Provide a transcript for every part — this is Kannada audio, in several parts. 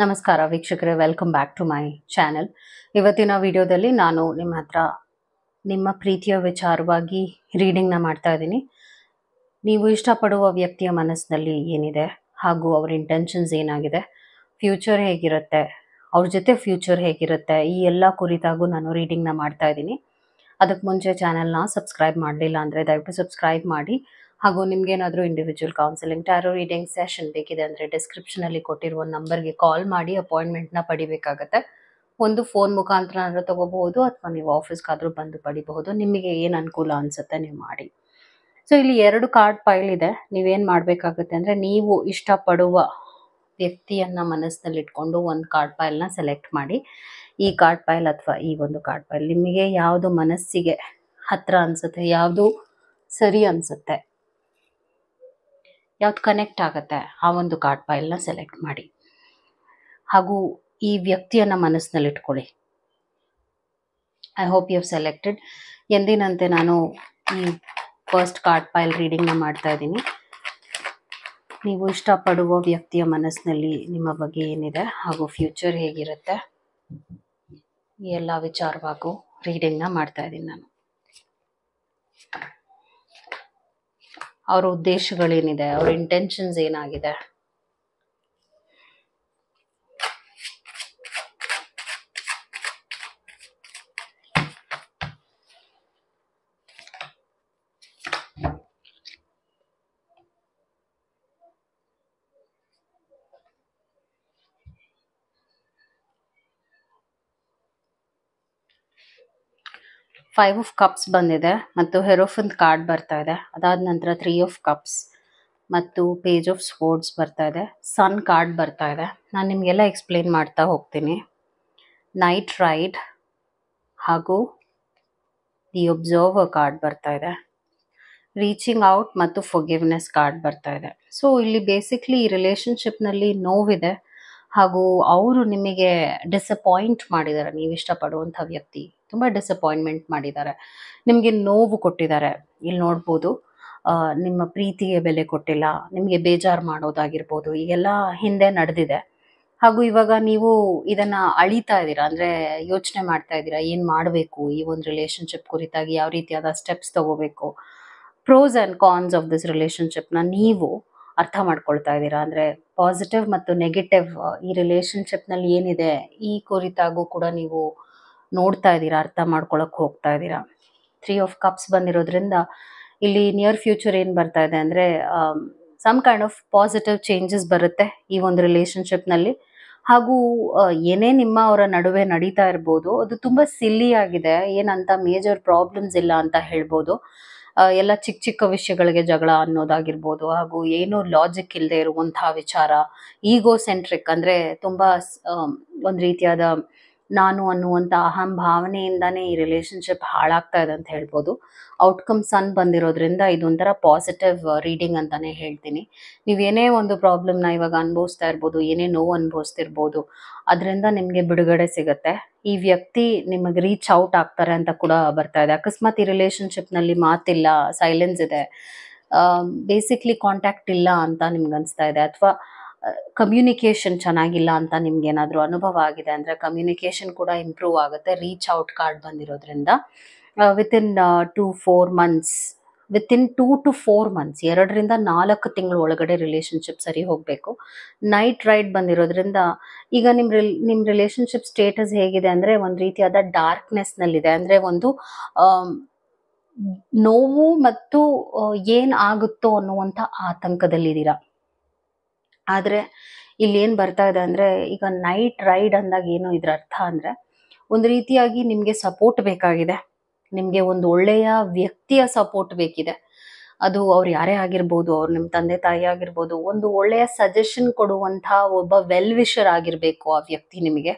ನಮಸ್ಕಾರ ವೀಕ್ಷಕರೇ welcome back to my channel ಇವತ್ತಿನ ವಿಡಿಯೋದಲ್ಲಿ ನಾನು ನಿಮ್ಮ ಹತ್ರ ನಿಮ್ಮ ಪ್ರೀತಿಯ ವಿಚಾರವಾಗಿ ರೀಡಿಂಗ್ನ ಮಾಡ್ತಾ ಇದ್ದೀನಿ ನೀವು ಇಷ್ಟಪಡುವ ವ್ಯಕ್ತಿಯ ಮನಸ್ಸಿನಲ್ಲಿ ಏನಿದೆ ಹಾಗೂ ಅವ್ರ ಇಂಟೆನ್ಷನ್ಸ್ ಏನಾಗಿದೆ ಫ್ಯೂಚರ್ ಹೇಗಿರುತ್ತೆ ಅವ್ರ ಜೊತೆ ಫ್ಯೂಚರ್ ಹೇಗಿರುತ್ತೆ ಈ ಎಲ್ಲ ಕುರಿತಾಗೂ ನಾನು ರೀಡಿಂಗ್ನ ಮಾಡ್ತಾ ಇದ್ದೀನಿ ಅದಕ್ಕೆ ಮುಂಚೆ ಚಾನೆಲ್ನ ಸಬ್ಸ್ಕ್ರೈಬ್ ಮಾಡಲಿಲ್ಲ ಅಂದರೆ ದಯವಿಟ್ಟು ಸಬ್ಸ್ಕ್ರೈಬ್ ಮಾಡಿ ಹಾಗೂ ನಿಮ್ಗೇನಾದರೂ individual counselling tarot reading session ಬೇಕಿದೆ ಅಂದರೆ ಡಿಸ್ಕ್ರಿಪ್ಷನಲ್ಲಿ ಕೊಟ್ಟಿರುವ ನಂಬರ್ಗೆ ಕಾಲ್ ಮಾಡಿ ಅಪಾಯಿಂಟ್ಮೆಂಟ್ನ ಪಡಿಬೇಕಾಗತ್ತೆ ಒಂದು ಫೋನ್ ಮುಖಾಂತರ ತಗೋಬಹುದು ಅಥವಾ ನೀವು ಆಫೀಸ್ಗಾದರೂ ಬಂದು ಪಡಿಬಹುದು ನಿಮಗೆ ಏನು ಅನುಕೂಲ ಅನಿಸುತ್ತೆ ನೀವು ಮಾಡಿ ಸೊ ಇಲ್ಲಿ ಎರಡು ಕಾರ್ಡ್ ಫೈಲ್ ಇದೆ ನೀವೇನು ಮಾಡಬೇಕಾಗುತ್ತೆ ಅಂದರೆ ನೀವು ಇಷ್ಟಪಡುವ ವ್ಯಕ್ತಿಯನ್ನು ಮನಸ್ಸಿನಲ್ಲಿ ಇಟ್ಕೊಂಡು ಒಂದು ಕಾರ್ಡ್ ಪೈಲ್ನ ಸೆಲೆಕ್ಟ್ ಮಾಡಿ ಈ ಕಾರ್ಡ್ ಫೈಲ್ ಅಥವಾ ಈ ಒಂದು ಕಾರ್ಡ್ ಪೈಲ್ ನಿಮಗೆ ಯಾವುದು ಮನಸ್ಸಿಗೆ ಹತ್ತಿರ ಅನಿಸುತ್ತೆ ಯಾವುದು ಸರಿ ಅನಿಸುತ್ತೆ ಯಾವ್ದು ಕನೆಕ್ಟ್ ಆಗುತ್ತೆ ಆ ಒಂದು ಕಾರ್ಡ್ ಫೈಲ್ನ ಸೆಲೆಕ್ಟ್ ಮಾಡಿ ಹಾಗೂ ಈ ವ್ಯಕ್ತಿಯನ್ನು ಮನಸ್ಸಿನಲ್ಲಿ ಇಟ್ಕೊಳ್ಳಿ I hope you have selected ಎಂದಿನಂತೆ ನಾನು ಈ ಫಸ್ಟ್ ಕಾರ್ಡ್ ಫೈಲ್ ರೀಡಿಂಗ್ನ ಮಾಡ್ತಾ ಇದ್ದೀನಿ ನೀವು ಇಷ್ಟಪಡುವ ವ್ಯಕ್ತಿಯ ಮನಸ್ಸಿನಲ್ಲಿ ನಿಮ್ಮ ಬಗ್ಗೆ ಏನಿದೆ ಹಾಗೂ ಫ್ಯೂಚರ್ ಹೇಗಿರುತ್ತೆ ಎಲ್ಲ ವಿಚಾರವಾಗೂ ರೀಡಿಂಗ್ನ ಮಾಡ್ತಾ ಇದ್ದೀನಿ ನಾನು ಅವ್ರ ಉದ್ದೇಶಗಳೇನಿದೆ ಅವ್ರ ಇಂಟೆನ್ಷನ್ಸ್ ಏನಾಗಿದೆ ಫೈವ್ ಆಫ್ ಕಪ್ಸ್ ಬಂದಿದೆ ಮತ್ತು ಹೆರೋಫನ್ ಕಾರ್ಡ್ ಬರ್ತಾ ಇದೆ ಅದಾದ ನಂತರ ತ್ರೀ ಆಫ್ ಕಪ್ಸ್ ಮತ್ತು ಪೇಜ್ ಆಫ್ ಸ್ಪೋರ್ಟ್ಸ್ ಬರ್ತಾ ಇದೆ ಸನ್ ಕಾರ್ಡ್ ಬರ್ತಾ ಇದೆ ನಾನು ನಿಮಗೆಲ್ಲ ಎಕ್ಸ್ಪ್ಲೇನ್ ಮಾಡ್ತಾ ಹೋಗ್ತೀನಿ ನೈಟ್ ರೈಡ್ ಹಾಗೂ ದಿ ಒಬ್ಸರ್ವರ್ ಕಾರ್ಡ್ ಬರ್ತಾ ಇದೆ ರೀಚಿಂಗ್ ಔಟ್ ಮತ್ತು ಫೊಗಿವ್ನೆಸ್ ಕಾರ್ಡ್ ಬರ್ತಾ ಇದೆ ಸೊ ಇಲ್ಲಿ ಬೇಸಿಕ್ಲಿ ಈ ರಿಲೇಷನ್ಶಿಪ್ನಲ್ಲಿ ನೋವಿದೆ ಹಾಗೂ ಅವರು ನಿಮಗೆ ಡಿಸಪಾಯಿಂಟ್ ಮಾಡಿದ್ದಾರೆ ನೀವು ಇಷ್ಟಪಡುವಂಥ ವ್ಯಕ್ತಿ ತುಂಬ ಡಿಸಪಾಯಿಂಟ್ಮೆಂಟ್ ಮಾಡಿದ್ದಾರೆ ನಿಮಗೆ ನೋವು ಕೊಟ್ಟಿದ್ದಾರೆ ಇಲ್ಲಿ ನೋಡ್ಬೋದು ನಿಮ್ಮ ಪ್ರೀತಿಗೆ ಬೆಲೆ ಕೊಟ್ಟಿಲ್ಲ ನಿಮಗೆ ಬೇಜಾರು ಮಾಡೋದಾಗಿರ್ಬೋದು ಈಗೆಲ್ಲ ಹಿಂದೆ ನಡೆದಿದೆ ಹಾಗೂ ಇವಾಗ ನೀವು ಇದನ್ನ ಅಳಿತಾ ಇದ್ದೀರಾ ಅಂದ್ರೆ ಯೋಚನೆ ಮಾಡ್ತಾ ಇದ್ದೀರಾ ಏನು ಮಾಡಬೇಕು ಈ ಒಂದು ರಿಲೇಷನ್ಶಿಪ್ ಕುರಿತಾಗಿ ಯಾವ ರೀತಿಯಾದ ಸ್ಟೆಪ್ಸ್ ತಗೋಬೇಕು pros and cons of this ರಿಲೇಶನ್ಶಿಪ್ನ ನೀವು ಅರ್ಥ ಮಾಡ್ಕೊಳ್ತಾ ಇದ್ದೀರಾ ಅಂದರೆ ಪಾಸಿಟಿವ್ ಮತ್ತು ನೆಗೆಟಿವ್ ಈ ರಿಲೇಷನ್ಶಿಪ್ನಲ್ಲಿ ಏನಿದೆ ಈ ಕುರಿತಾಗೂ ಕೂಡ ನೀವು ನೋಡ್ತಾ ಇದ್ದೀರಾ ಅರ್ಥ ಮಾಡ್ಕೊಳಕ್ಕೆ ಹೋಗ್ತಾ ಇದ್ದೀರಾ ತ್ರೀ ಆಫ್ ಕಪ್ಸ್ ಬಂದಿರೋದ್ರಿಂದ ಇಲ್ಲಿ ನಿಯರ್ ಫ್ಯೂಚರ್ ಏನು ಬರ್ತಾ ಇದೆ ಅಂದರೆ some kind of positive changes ಬರುತ್ತೆ ಈ ಒಂದು ರಿಲೇಷನ್ಶಿಪ್ನಲ್ಲಿ ಹಾಗೂ ಏನೇ ನಿಮ್ಮ ಅವರ ನಡುವೆ ನಡೀತಾ ಇರ್ಬೋದು ಅದು ತುಂಬ ಸಿಲ್ಲಿ ಆಗಿದೆ ಏನಂತ ಮೇಜರ್ ಪ್ರಾಬ್ಲಮ್ಸ್ ಇಲ್ಲ ಅಂತ ಹೇಳ್ಬೋದು ಎಲ್ಲ ಚಿಕ್ಕ ಚಿಕ್ಕ ವಿಷಯಗಳಿಗೆ ಜಗಳ ಅನ್ನೋದಾಗಿರ್ಬೋದು ಹಾಗೂ ಏನೂ ಲಾಜಿಕ್ ಇಲ್ಲದೆ ಇರುವಂತಹ ವಿಚಾರ ಈಗೋ ಸೆಂಟ್ರಿಕ್ ಅಂದರೆ ತುಂಬ ಒಂದು ರೀತಿಯಾದ ನಾನು ಅನ್ನುವಂಥ ಅಹಂ ಭಾವನೆಯಿಂದನೇ ಈ ರಿಲೇಶನ್ಶಿಪ್ ಹಾಳಾಗ್ತಾ ಇದೆ ಅಂತ ಹೇಳ್ಬೋದು ಔಟ್ಕಮ್ಸ್ ಅನ್ ಬಂದಿರೋದ್ರಿಂದ ಇದೊಂಥರ ಪಾಸಿಟಿವ್ ರೀಡಿಂಗ್ ಅಂತಲೇ ಹೇಳ್ತೀನಿ ನೀವೇನೇ ಒಂದು ಪ್ರಾಬ್ಲಮ್ನ ಇವಾಗ ಅನುಭವಿಸ್ತಾ ಇರ್ಬೋದು ಏನೇ ನೋವು ಅನುಭವಿಸ್ತಿರ್ಬೋದು ಅದರಿಂದ ನಿಮಗೆ ಬಿಡುಗಡೆ ಸಿಗುತ್ತೆ ಈ ವ್ಯಕ್ತಿ ನಿಮಗೆ ರೀಚ್ ಔಟ್ ಆಗ್ತಾರೆ ಅಂತ ಕೂಡ ಬರ್ತಾ ಇದೆ ಅಕಸ್ಮಾತ್ ಈ ರಿಲೇಶನ್ಶಿಪ್ನಲ್ಲಿ ಮಾತಿಲ್ಲ ಸೈಲೆನ್ಸ್ ಇದೆ ಬೇಸಿಕ್ಲಿ um, ಕಾಂಟ್ಯಾಕ್ಟ್ ಇಲ್ಲ ಅಂತ ನಿಮ್ಗೆ ಅನಿಸ್ತಾ ಇದೆ ಅಥವಾ ಕಮ್ಯುನಿಕೇಷನ್ ಚೆನ್ನಾಗಿಲ್ಲ ಅಂತ ನಿಮ್ಗೆ ಏನಾದರೂ ಅನುಭವ ಆಗಿದೆ ಅಂದರೆ ಕಮ್ಯುನಿಕೇಷನ್ ಕೂಡ ಇಂಪ್ರೂವ್ ಆಗುತ್ತೆ ರೀಚ್ ಔಟ್ ಕಾರ್ಡ್ ಬಂದಿರೋದ್ರಿಂದ within two four months within two to four months ಎರಡರಿಂದ ನಾಲ್ಕು ತಿಂಗಳ ಒಳಗಡೆ ರಿಲೇಷನ್ಶಿಪ್ ಸರಿ ಹೋಗಬೇಕು ನೈಟ್ ರೈಡ್ ಬಂದಿರೋದ್ರಿಂದ ಈಗ ನಿಮ್ಮ ರಿಲ್ ನಿಮ್ಮ ರಿಲೇಷನ್ಶಿಪ್ ಸ್ಟೇಟಸ್ ಹೇಗಿದೆ ಅಂದರೆ ಒಂದು ರೀತಿಯಾದ ಡಾರ್ಕ್ನೆಸ್ನಲ್ಲಿದೆ ಅಂದರೆ ಒಂದು ನೋವು ಮತ್ತು uh, ಏನು ಆಗುತ್ತೋ ಅನ್ನುವಂಥ ಆತಂಕದಲ್ಲಿದ್ದೀರಾ ಆದರೆ ಇಲ್ಲಿ ಏನು ಬರ್ತಾ ಇದೆ ಅಂದರೆ ಈಗ ನೈಟ್ ರೈಡ್ ಅಂದಾಗ ಏನು ಇದರ ಅರ್ಥ ಅಂದರೆ ಒಂದು ರೀತಿಯಾಗಿ ನಿಮಗೆ ಸಪೋರ್ಟ್ ಬೇಕಾಗಿದೆ ನಿಮಗೆ ಒಂದು ಒಳ್ಳೆಯ ವ್ಯಕ್ತಿಯ ಸಪೋರ್ಟ್ ಬೇಕಿದೆ ಅದು ಅವ್ರು ಯಾರೇ ಆಗಿರ್ಬೋದು ಅವ್ರು ನಿಮ್ಮ ತಂದೆ ತಾಯಿ ಆಗಿರ್ಬೋದು ಒಂದು ಒಳ್ಳೆಯ ಸಜೆಷನ್ ಕೊಡುವಂಥ ಒಬ್ಬ ವೆಲ್ ವಿಷರ್ ಆಗಿರಬೇಕು ಆ ವ್ಯಕ್ತಿ ನಿಮಗೆ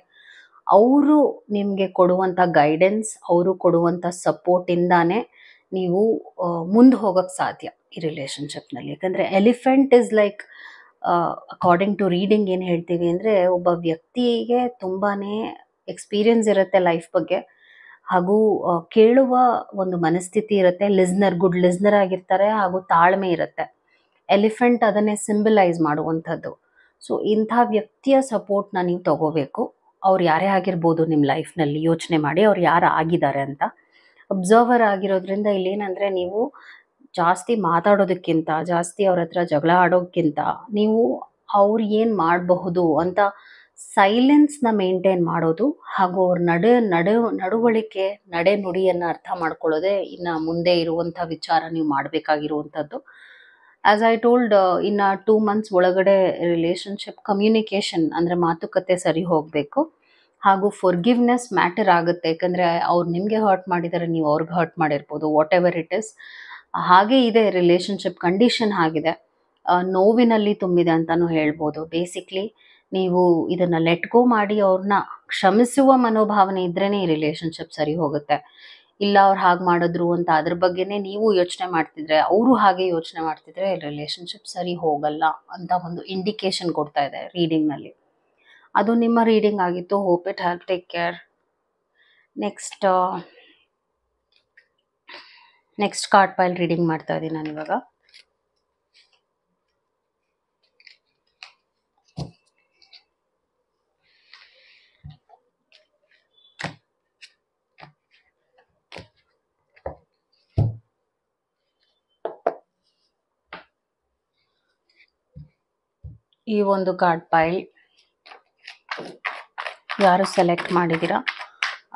ಅವರು ನಿಮಗೆ ಕೊಡುವಂಥ ಗೈಡೆನ್ಸ್ ಅವರು ಕೊಡುವಂಥ ಸಪೋರ್ಟಿಂದಾನೇ ನೀವು ಮುಂದೆ ಹೋಗೋಕ್ಕೆ ಸಾಧ್ಯ ಈ ನಲ್ಲಿ ಯಾಕಂದರೆ elephant is like according to reading ಏನು ಹೇಳ್ತೀವಿ ಅಂದರೆ ಒಬ್ಬ ವ್ಯಕ್ತಿಗೆ ತುಂಬಾನೇ ಎಕ್ಸ್ಪೀರಿಯನ್ಸ್ ಇರುತ್ತೆ ಲೈಫ್ ಬಗ್ಗೆ ಹಾಗೂ ಕೇಳುವ ಒಂದು ಮನಸ್ಥಿತಿ ಇರುತ್ತೆ ಲಿಸ್ನರ್ ಗುಡ್ ಲಿಸ್ನರ್ ಆಗಿರ್ತಾರೆ ಹಾಗೂ ತಾಳ್ಮೆ ಇರುತ್ತೆ ಎಲಿಫೆಂಟ್ ಅದನ್ನೇ ಸಿಂಬಲೈಸ್ ಮಾಡುವಂಥದ್ದು ಸೊ ಇಂಥ ವ್ಯಕ್ತಿಯ ಸಪೋರ್ಟ್ನ ನೀವು ತಗೋಬೇಕು ಅವ್ರು ಯಾರೇ ಆಗಿರ್ಬೋದು ನಿಮ್ಮ ಲೈಫ್ನಲ್ಲಿ ಯೋಚನೆ ಮಾಡಿ ಅವ್ರು ಯಾರು ಆಗಿದ್ದಾರೆ ಅಂತ ಅಬ್ಸರ್ವರ್ ಆಗಿರೋದ್ರಿಂದ ಇಲ್ಲೇನಂದರೆ ನೀವು ಜಾಸ್ತಿ ಮಾತಾಡೋದಕ್ಕಿಂತ ಜಾಸ್ತಿ ಅವ್ರ ಹತ್ರ ಜಗಳ ಆಡೋಕ್ಕಿಂತ ನೀವು ಅವ್ರು ಏನು ಮಾಡಬಹುದು ಅಂತ ಸೈಲೆನ್ಸ್ನ ಮೇಂಟೈನ್ ಮಾಡೋದು ಹಾಗೂ ಅವ್ರ ನಡೆ ನಡೆ ನಡವಳಿಕೆ ನಡೆ ನುಡಿಯನ್ನು ಅರ್ಥ ಮಾಡ್ಕೊಳ್ಳೋದೆ ಇನ್ನು ಮುಂದೆ ಇರುವಂಥ ವಿಚಾರ ನೀವು ಮಾಡಬೇಕಾಗಿರುವಂಥದ್ದು ಆ್ಯಸ್ ಐ ಟೋಲ್ಡ್ ಇನ್ನು ಟೂ ಮಂತ್ಸ್ ಒಳಗಡೆ ರಿಲೇಷನ್ಶಿಪ್ ಕಮ್ಯುನಿಕೇಷನ್ ಅಂದರೆ ಮಾತುಕತೆ ಸರಿ ಹೋಗಬೇಕು ಹಾಗೂ ಫೊರ್ಗಿವ್ನೆಸ್ ಮ್ಯಾಟರ್ ಆಗುತ್ತೆ ಯಾಕಂದರೆ ಅವ್ರು ನಿಮಗೆ ಹರ್ಟ್ ಮಾಡಿದರೆ ನೀವು ಅವ್ರಿಗೆ ಹರ್ಟ್ ಮಾಡಿರ್ಬೋದು ವಾಟ್ ಎವರ್ ಇಟ್ ಇಸ್ ಹಾಗೆ ಇದೆ ರಿಲೇಶನ್ಶಿಪ್ ಕಂಡೀಷನ್ ಆಗಿದೆ ನೋವಿನಲ್ಲಿ ತುಂಬಿದೆ ಅಂತಲೂ ಹೇಳ್ಬೋದು ಬೇಸಿಕ್ಲಿ ನೀವು ಇದನ್ನ ಲೆಟ್ ಗೋ ಮಾಡಿ ಅವ್ರನ್ನ ಕ್ಷಮಿಸುವ ಮನೋಭಾವನೆ ಇದ್ರೇ ರಿಲೇಶನ್ಶಿಪ್ ಸರಿ ಹೋಗುತ್ತೆ ಇಲ್ಲ ಅವ್ರು ಹಾಗೆ ಮಾಡಿದ್ರು ಅಂತ ಅದ್ರ ಬಗ್ಗೆನೇ ನೀವು ಯೋಚನೆ ಮಾಡ್ತಿದ್ರೆ ಅವರು ಹಾಗೆ ಯೋಚನೆ ಮಾಡ್ತಿದ್ರೆ ರಿಲೇಶನ್ಶಿಪ್ ಸರಿ ಹೋಗಲ್ಲ ಅಂತ ಒಂದು ಇಂಡಿಕೇಶನ್ ಕೊಡ್ತಾ ಇದೆ ರೀಡಿಂಗ್ನಲ್ಲಿ ಅದು ನಿಮ್ಮ ರೀಡಿಂಗ್ ಆಗಿತ್ತು hope it have take care next next card pile reading ಮಾಡ್ತಾ ಇದ್ದೀನಿ ನಾನು ಇವಾಗ ಈ ಒಂದು ಕಾರ್ಡ್ ಪೈಲ್ ಯಾರು ಸೆಲೆಕ್ಟ್ ಮಾಡಿದ್ದೀರಾ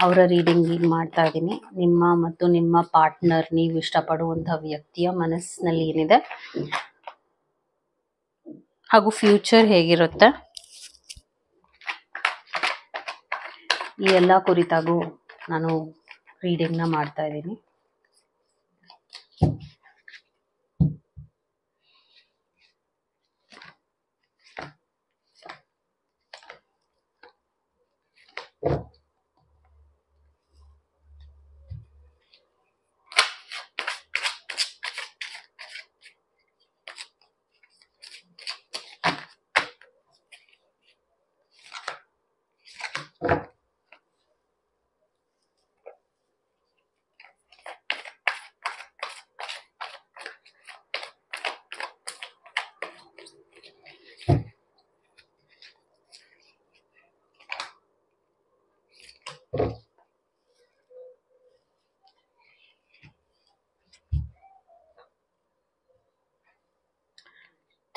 ಅವರ ರೀಡಿಂಗ್ ಈಗ ಮಾಡ್ತಾ ಇದ್ದೀನಿ ನಿಮ್ಮ ಮತ್ತು ನಿಮ್ಮ ಪಾರ್ಟ್ನರ್ ನೀವು ಇಷ್ಟಪಡುವಂತಹ ವ್ಯಕ್ತಿಯ ಮನಸ್ಸಿನಲ್ಲಿ ಏನಿದೆ ಹಾಗೂ ಫ್ಯೂಚರ್ ಹೇಗಿರುತ್ತೆ ಈ ಎಲ್ಲ ಕುರಿತಾಗೂ ನಾನು ರೀಡಿಂಗ್ನ ಮಾಡ್ತಾ ಇದ್ದೀನಿ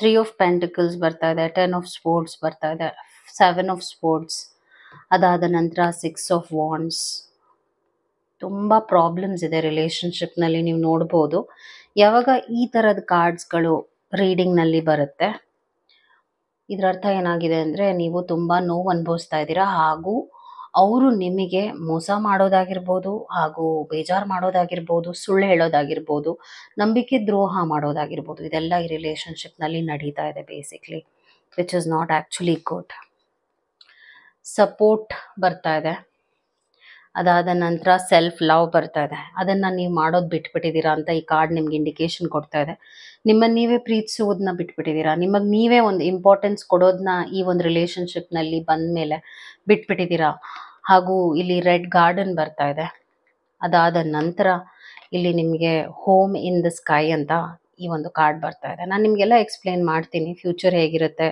ತ್ರೀ ಆಫ್ ಪ್ಯಾಂಟಿಕಲ್ಸ್ ಬರ್ತಾ ಇದೆ ಟೆನ್ ಆಫ್ ಸ್ಪೋರ್ಟ್ಸ್ ಬರ್ತಾ ಇದೆ ಸೆವೆನ್ ಆಫ್ ಸ್ಪೋರ್ಟ್ಸ್ ಅದಾದ ನಂತರ ಸಿಕ್ಸ್ ಆಫ್ ವಾಂಡ್ಸ್ ತುಂಬ ಪ್ರಾಬ್ಲಮ್ಸ್ ಇದೆ ರಿಲೇಷನ್ಶಿಪ್ನಲ್ಲಿ ನೀವು ನೋಡ್ಬೋದು ಯಾವಾಗ ಈ ಥರದ ಕಾರ್ಡ್ಸ್ಗಳು ರೀಡಿಂಗ್ನಲ್ಲಿ ಬರುತ್ತೆ ಇದರರ್ಥ ಏನಾಗಿದೆ ಅಂದರೆ ನೀವು ತುಂಬ ನೋವು ಅನುಭವಿಸ್ತಾ ಇದ್ದೀರಾ ಹಾಗೂ ಅವರು ನಿಮಗೆ ಮೋಸ ಮಾಡೋದಾಗಿರ್ಬೋದು ಹಾಗೂ ಬೇಜಾರು ಮಾಡೋದಾಗಿರ್ಬೋದು ಸುಳ್ಳು ಹೇಳೋದಾಗಿರ್ಬೋದು ನಂಬಿಕೆ ದ್ರೋಹ ಮಾಡೋದಾಗಿರ್ಬೋದು ಇದೆಲ್ಲ ಈ ರಿಲೇಷನ್ಶಿಪ್ನಲ್ಲಿ ನಡೀತಾ ಇದೆ basically which is not actually good support ಬರ್ತಾ ಇದೆ ಅದಾದ ನಂತರ ಸೆಲ್ಫ್ ಲವ್ ಬರ್ತಾ ಇದೆ ಅದನ್ನು ನೀವು ಮಾಡೋದು ಬಿಟ್ಬಿಟ್ಟಿದ್ದೀರಾ ಅಂತ ಈ ಕಾರ್ಡ್ ನಿಮ್ಗೆ ಇಂಡಿಕೇಶನ್ ಕೊಡ್ತಾ ಇದೆ ನಿಮ್ಮನ್ನು ನೀವೇ ಪ್ರೀತಿಸುವುದನ್ನ ಬಿಟ್ಬಿಟ್ಟಿದ್ದೀರಾ ನಿಮಗೆ ನೀವೇ ಒಂದು ಇಂಪಾರ್ಟೆನ್ಸ್ ಕೊಡೋದನ್ನ ಈ ಒಂದು ರಿಲೇಷನ್ಶಿಪ್ನಲ್ಲಿ ಬಂದ ಮೇಲೆ ಬಿಟ್ಬಿಟ್ಟಿದ್ದೀರಾ ಹಾಗೂ ಇಲ್ಲಿ ರೆಡ್ ಗಾರ್ಡನ್ ಬರ್ತಾ ಇದೆ ಅದಾದ ನಂತರ ಇಲ್ಲಿ ನಿಮಗೆ ಹೋಮ್ ಇನ್ ದ ಸ್ಕೈ ಅಂತ ಈ ಒಂದು ಕಾರ್ಡ್ ಬರ್ತಾ ಇದೆ ನಾನು ನಿಮಗೆಲ್ಲ ಎಕ್ಸ್ಪ್ಲೇನ್ ಮಾಡ್ತೀನಿ ಫ್ಯೂಚರ್ ಹೇಗಿರುತ್ತೆ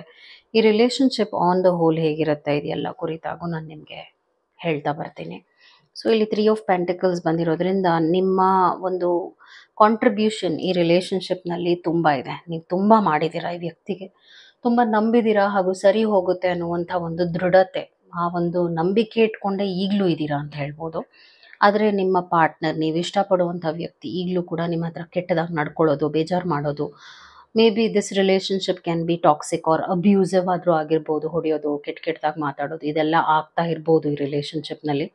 ಈ ರಿಲೇಷನ್ಶಿಪ್ ಆನ್ ದ ಹೋಲ್ ಹೇಗಿರುತ್ತೆ ಇದೆಲ್ಲ ಕುರಿತಾಗೂ ನಾನು ನಿಮಗೆ ಹೇಳ್ತಾ ಬರ್ತೀನಿ ಸೊ ಇಲ್ಲಿ ತ್ರೀ ಆಫ್ ಪ್ಯಾಂಟಿಕಲ್ಸ್ ಬಂದಿರೋದ್ರಿಂದ ನಿಮ್ಮ ಒಂದು ಕಾಂಟ್ರಿಬ್ಯೂಷನ್ ಈ ರಿಲೇಷನ್ಶಿಪ್ನಲ್ಲಿ ತುಂಬ ಇದೆ ನೀವು ತುಂಬ ಮಾಡಿದ್ದೀರಾ ಈ ವ್ಯಕ್ತಿಗೆ ತುಂಬ ನಂಬಿದ್ದೀರಾ ಹಾಗೂ ಸರಿ ಹೋಗುತ್ತೆ ಅನ್ನುವಂಥ ಒಂದು ದೃಢತೆ ಆ ಒಂದು ನಂಬಿಕೆ ಇಟ್ಕೊಂಡೇ ಈಗಲೂ ಇದ್ದೀರಾ ಅಂತ ಹೇಳ್ಬೋದು ಆದರೆ ನಿಮ್ಮ ಪಾರ್ಟ್ನರ್ ನೀವು ಇಷ್ಟಪಡುವಂಥ ವ್ಯಕ್ತಿ ಈಗಲೂ ಕೂಡ ನಿಮ್ಮ ಹತ್ರ ಕೆಟ್ಟದಾಗಿ ನಡ್ಕೊಳ್ಳೋದು ಬೇಜಾರು ಮಾಡೋದು maybe this relationship can be toxic or abusive ಆದರೂ ಆಗಿರ್ಬೋದು ಹೊಡೆಯೋದು ಕೆಟ್ಟ ಕೆಟ್ಟದಾಗಿ ಮಾತಾಡೋದು ಇದೆಲ್ಲ ಆಗ್ತಾ ಇರ್ಬೋದು ಈ ರಿಲೇಷನ್ಶಿಪ್ನಲ್ಲಿ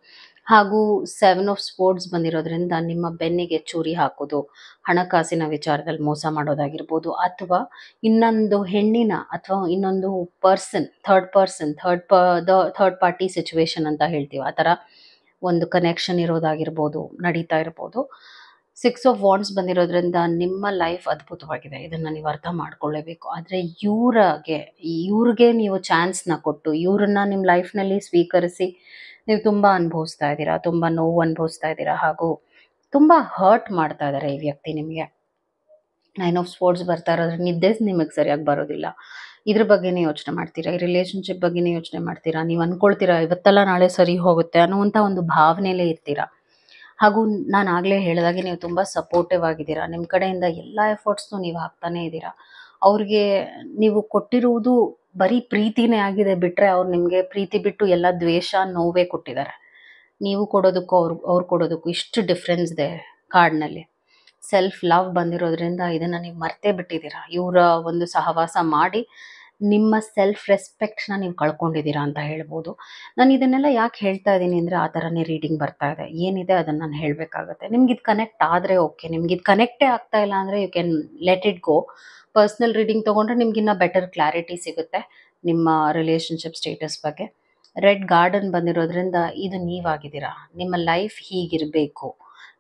ಹಾಗೂ ಸೆವೆನ್ ಆಫ್ ಸ್ಪೋರ್ಟ್ಸ್ ಬಂದಿರೋದ್ರಿಂದ ನಿಮ್ಮ ಬೆನ್ನಿಗೆ ಚೂರಿ ಹಾಕೋದು ಹಣಕಾಸಿನ ವಿಚಾರದಲ್ಲಿ ಮೋಸ ಮಾಡೋದಾಗಿರ್ಬೋದು ಅಥವಾ ಇನ್ನೊಂದು ಹೆಣ್ಣಿನ ಅಥವಾ ಇನ್ನೊಂದು ಪರ್ಸನ್ ಥರ್ಡ್ ಪರ್ಸನ್ ಥರ್ಡ್ ಪ ಥರ್ಡ್ ಪಾರ್ಟಿ ಸಿಚುವೇಶನ್ ಅಂತ ಹೇಳ್ತೀವಿ ಆ ಥರ ಒಂದು ಕನೆಕ್ಷನ್ ಇರೋದಾಗಿರ್ಬೋದು ನಡೀತಾ ಇರ್ಬೋದು ಸಿಕ್ಸ್ ಆಫ್ ವಾಂಡ್ಸ್ ಬಂದಿರೋದ್ರಿಂದ ನಿಮ್ಮ ಲೈಫ್ ಅದ್ಭುತವಾಗಿದೆ ಇದನ್ನು ನೀವು ಅರ್ಥ ಮಾಡ್ಕೊಳ್ಳೇಬೇಕು ಆದರೆ ಇವರಾಗೆ ಇವ್ರಿಗೆ ನೀವು ಚಾನ್ಸ್ನ ಕೊಟ್ಟು ಇವ್ರನ್ನ ನಿಮ್ಮ ಲೈಫ್ನಲ್ಲಿ ಸ್ವೀಕರಿಸಿ ನೀವು ತುಂಬ ಅನುಭವಿಸ್ತಾ ಇದ್ದೀರಾ ತುಂಬ ನೋವು ಅನುಭವಿಸ್ತಾ ಇದ್ದೀರಾ ಹಾಗೂ ತುಂಬ ಹರ್ಟ್ ಮಾಡ್ತಾ ಇದ್ದಾರೆ ಈ ವ್ಯಕ್ತಿ ನಿಮಗೆ ನೈನ್ ಆಫ್ ಸ್ಪೋರ್ಟ್ಸ್ ಬರ್ತಾ ಇರೋದ್ರ ನಿದ್ದೆ ನಿಮಗೆ ಸರಿಯಾಗಿ ಬರೋದಿಲ್ಲ ಇದ್ರ ಬಗ್ಗೆನೇ ಯೋಚನೆ ಮಾಡ್ತೀರಾ ಈ ರಿಲೇಷನ್ಶಿಪ್ ಬಗ್ಗೆನೇ ಯೋಚನೆ ಮಾಡ್ತೀರಾ ನೀವು ಅನ್ಕೊಳ್ತೀರಾ ಇವತ್ತೆಲ್ಲ ನಾಳೆ ಸರಿ ಹೋಗುತ್ತೆ ಅನ್ನುವಂಥ ಒಂದು ಭಾವನೆಯಲ್ಲೇ ಇರ್ತೀರಾ ಹಾಗೂ ನಾನು ಆಗಲೇ ಹೇಳಿದಾಗೆ ನೀವು ತುಂಬ ಸಪೋರ್ಟಿವ್ ಆಗಿದ್ದೀರಾ ನಿಮ್ಮ ಕಡೆಯಿಂದ ಎಲ್ಲ ಎಫರ್ಟ್ಸ್ನು ನೀವು ಹಾಕ್ತಾನೇ ಇದ್ದೀರಾ ಅವ್ರಿಗೆ ನೀವು ಕೊಟ್ಟಿರುವುದು ಬರೀ ಪ್ರೀತಿನೇ ಆಗಿದೆ ಬಿಟ್ಟರೆ ಅವ್ರು ನಿಮಗೆ ಪ್ರೀತಿ ಬಿಟ್ಟು ಎಲ್ಲ ದ್ವೇಷ ನೋವೇ ಕೊಟ್ಟಿದ್ದಾರೆ ನೀವು ಕೊಡೋದಕ್ಕೂ ಅವ್ರು ಅವ್ರು ಕೊಡೋದಕ್ಕೂ ಇಷ್ಟು ಡಿಫ್ರೆನ್ಸ್ ಇದೆ ಕಾರ್ಡ್ನಲ್ಲಿ ಸೆಲ್ಫ್ ಲವ್ ಬಂದಿರೋದ್ರಿಂದ ಇದನ್ನು ನೀವು ಮರ್ತೇ ಬಿಟ್ಟಿದ್ದೀರಾ ಇವರ ಒಂದು ಸಹವಾಸ ಮಾಡಿ ನಿಮ್ಮ ಸೆಲ್ಫ್ ರೆಸ್ಪೆಕ್ಟ್ನ ನೀವು ಕಳ್ಕೊಂಡಿದ್ದೀರಾ ಅಂತ ಹೇಳ್ಬೋದು ನಾನು ಇದನ್ನೆಲ್ಲ ಯಾಕೆ ಹೇಳ್ತಾ ಇದ್ದೀನಿ ಅಂದರೆ ಆ ಥರನೇ ರೀಡಿಂಗ್ ಬರ್ತಾ ಇದೆ ಏನಿದೆ ಅದನ್ನು ನಾನು ಹೇಳಬೇಕಾಗತ್ತೆ ನಿಮ್ಗೆ ಇದು ಕನೆಕ್ಟ್ ಆದರೆ ಓಕೆ ನಿಮ್ಗೆ ಇದು ಕನೆಕ್ಟೇ ಆಗ್ತಾ ಇಲ್ಲ ಅಂದರೆ you can let it go personal reading ತೊಗೊಂಡ್ರೆ ನಿಮ್ಗಿನ್ನ ಬೆಟರ್ ಕ್ಲಾರಿಟಿ ಸಿಗುತ್ತೆ ನಿಮ್ಮ ರಿಲೇಷನ್ಶಿಪ್ ಸ್ಟೇಟಸ್ ಬಗ್ಗೆ ರೆಡ್ ಗಾರ್ಡನ್ ಬಂದಿರೋದ್ರಿಂದ ಇದು ನೀವಾಗಿದ್ದೀರಾ ನಿಮ್ಮ ಲೈಫ್ ಹೀಗಿರಬೇಕು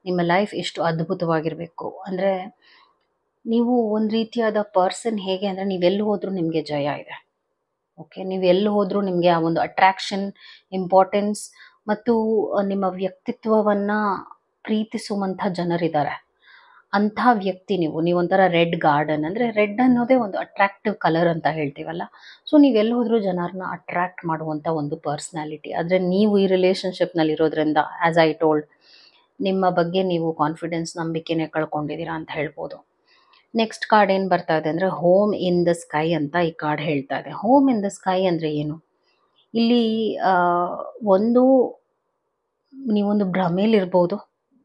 ನಿಮ್ಮ ಲೈಫ್ ಎಷ್ಟು ಅದ್ಭುತವಾಗಿರಬೇಕು ಅಂದರೆ ನೀವು ಒಂದು ರೀತಿಯಾದ ಪರ್ಸನ್ ಹೇಗೆ ಅಂದರೆ ನೀವೆಲ್ಲಿ ಹೋದರೂ ನಿಮಗೆ ಜಯ ಇದೆ ಓಕೆ ನೀವು ಎಲ್ಲಿ ಹೋದರೂ ನಿಮಗೆ ಆ ಒಂದು ಅಟ್ರಾಕ್ಷನ್ ಇಂಪಾರ್ಟೆನ್ಸ್ ಮತ್ತು ನಿಮ್ಮ ವ್ಯಕ್ತಿತ್ವವನ್ನು ಪ್ರೀತಿಸುವಂಥ ಜನರಿದ್ದಾರೆ ಅಂಥ ವ್ಯಕ್ತಿ ನೀವು ನೀವೊಂಥರ ರೆಡ್ ಗಾರ್ಡನ್ ಅಂದರೆ ರೆಡ್ ಅನ್ನೋದೇ ಒಂದು ಅಟ್ರಾಕ್ಟಿವ್ ಕಲರ್ ಅಂತ ಹೇಳ್ತೀವಲ್ಲ ಸೊ ನೀವೆಲ್ಲಿ ಹೋದರೂ ಜನರನ್ನ ಅಟ್ರಾಕ್ಟ್ ಮಾಡುವಂಥ ಒಂದು ಪರ್ಸ್ನಾಲಿಟಿ ಆದರೆ ನೀವು ಈ ರಿಲೇಶನ್ಶಿಪ್ನಲ್ಲಿರೋದ್ರಿಂದ ಇರೋದ್ರಿಂದ ಆ್ಯಸ್ ಐ ಟೋಲ್ಡ್ ನಿಮ್ಮ ಬಗ್ಗೆ ನೀವು ಕಾನ್ಫಿಡೆನ್ಸ್ ನಂಬಿಕೆನೇ ಕಳ್ಕೊಂಡಿದ್ದೀರಾ ಅಂತ ಹೇಳ್ಬೋದು ನೆಕ್ಸ್ಟ್ ಕಾರ್ಡ್ ಏನು ಬರ್ತಾ ಇದೆ ಅಂದರೆ ಹೋಮ್ ಇನ್ ದ ಸ್ಕೈ ಅಂತ ಈ ಕಾರ್ಡ್ ಹೇಳ್ತಾ ಇದೆ ಹೋಮ್ ಇನ್ ದ ಸ್ಕೈ ಅಂದರೆ ಏನು ಇಲ್ಲಿ ಒಂದು ನೀವೊಂದು ಭ್ರಮೇಲಿರ್ಬೋದು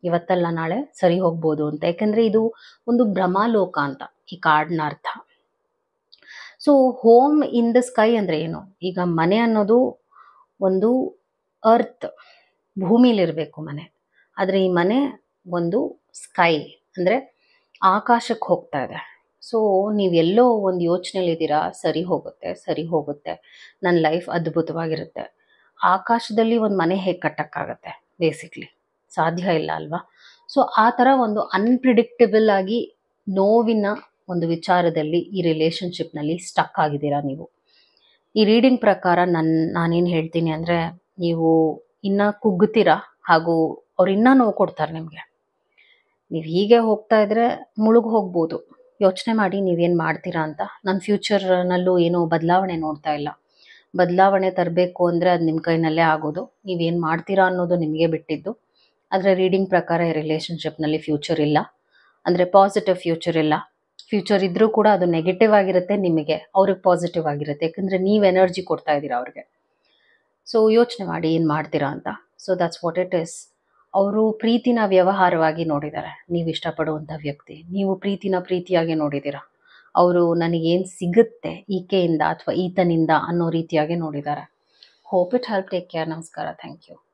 ಇವತ್ತಲ್ಲ ನಾಳೆ ಸರಿ ಹೋಗ್ಬೋದು ಅಂತ ಯಾಕೆಂದರೆ ಇದು ಒಂದು ಭ್ರಮಾಲೋಕ ಅಂತ ಈ ಕಾರ್ಡ್ನ ಅರ್ಥ so home in the sky ಅಂದರೆ ಏನು ಈಗ ಮನೆ ಅನ್ನೋದು ಒಂದು ಅರ್ತ್ ಭೂಮಿಲಿರಬೇಕು ಮನೆ ಆದರೆ ಈ ಮನೆ ಒಂದು ಸ್ಕೈ ಅಂದರೆ ಆಕಾಶಕ್ಕೆ ಹೋಗ್ತಾ ಇದೆ ಸೊ ನೀವೆಲ್ಲೋ ಒಂದು ಯೋಚನೆಯಲ್ಲಿದ್ದೀರಾ ಸರಿ ಹೋಗುತ್ತೆ ಸರಿ ಹೋಗುತ್ತೆ ನನ್ನ ಲೈಫ್ ಅದ್ಭುತವಾಗಿರುತ್ತೆ ಆಕಾಶದಲ್ಲಿ ಒಂದು ಮನೆ ಹೇಗೆ ಕಟ್ಟಕ್ಕಾಗತ್ತೆ ಬೇಸಿಕ್ಲಿ ಸಾಧ್ಯ ಇಲ್ಲ ಅಲ್ವಾ ಸೊ ಆ ಥರ ಒಂದು ಅನ್ಪ್ರಿಡಿಕ್ಟೆಬಲ್ ಆಗಿ ನೋವಿನ ಒಂದು ವಿಚಾರದಲ್ಲಿ ಈ ರಿಲೇಶನ್ಶಿಪ್ನಲ್ಲಿ ಸ್ಟಕ್ ಆಗಿದ್ದೀರಾ ನೀವು ಈ ರೀಡಿಂಗ್ ಪ್ರಕಾರ ನನ್ನ ನಾನೇನು ಹೇಳ್ತೀನಿ ಅಂದರೆ ನೀವು ಇನ್ನೂ ಕುಗ್ಗುತ್ತೀರಾ ಹಾಗೂ ಅವ್ರು ಇನ್ನೂ ನೋವು ಕೊಡ್ತಾರೆ ನಿಮಗೆ ನೀವು ಹೀಗೆ ಹೋಗ್ತಾ ಇದ್ರೆ ಮುಳುಗಿ ಹೋಗ್ಬೋದು ಯೋಚನೆ ಮಾಡಿ ನೀವೇನು ಮಾಡ್ತೀರಾ ಅಂತ ನನ್ನ ಫ್ಯೂಚರ್ನಲ್ಲೂ ಏನೋ ಬದಲಾವಣೆ ನೋಡ್ತಾ ಇಲ್ಲ ಬದಲಾವಣೆ ತರಬೇಕು ಅಂದರೆ ಅದು ನಿಮ್ಮ ಕೈನಲ್ಲೇ ಆಗೋದು ನೀವೇನು ಮಾಡ್ತೀರಾ ಅನ್ನೋದು ನಿಮಗೆ ಬಿಟ್ಟಿದ್ದು ಆದರೆ ರೀಡಿಂಗ್ ಪ್ರಕಾರ ಈ ರಿಲೇಷನ್ಶಿಪ್ನಲ್ಲಿ ಫ್ಯೂಚರ್ ಇಲ್ಲ ಅಂದರೆ ಪಾಸಿಟಿವ್ ಫ್ಯೂಚರ್ ಇಲ್ಲ ಫ್ಯೂಚರ್ ಇದ್ದರೂ ಕೂಡ ಅದು ನೆಗೆಟಿವ್ ಆಗಿರುತ್ತೆ ನಿಮಗೆ ಅವ್ರಿಗೆ ಪಾಸಿಟಿವ್ ಆಗಿರುತ್ತೆ ಯಾಕಂದರೆ ನೀವು ಎನರ್ಜಿ ಕೊಡ್ತಾ ಇದ್ದೀರಾ ಅವ್ರಿಗೆ ಸೊ ಯೋಚನೆ ಮಾಡಿ ಏನು ಮಾಡ್ತೀರಾ ಅಂತ so that's what it is ಅವರು ಪ್ರೀತಿನ ವ್ಯವಹಾರವಾಗಿ ನೋಡಿದ್ದಾರೆ ನೀವು ಇಷ್ಟಪಡುವಂಥ ವ್ಯಕ್ತಿ ನೀವು ಪ್ರೀತಿನ ಪ್ರೀತಿಯಾಗಿ ನೋಡಿದ್ದೀರ ಅವರು ನನಗೇನು ಸಿಗುತ್ತೆ ಈಕೆಯಿಂದ ಅಥವಾ ಈತನಿಂದ ಅನ್ನೋ ರೀತಿಯಾಗಿ ನೋಡಿದ್ದಾರೆ hope it help take care ನಮಸ್ಕಾರ ಥ್ಯಾಂಕ್ ಯು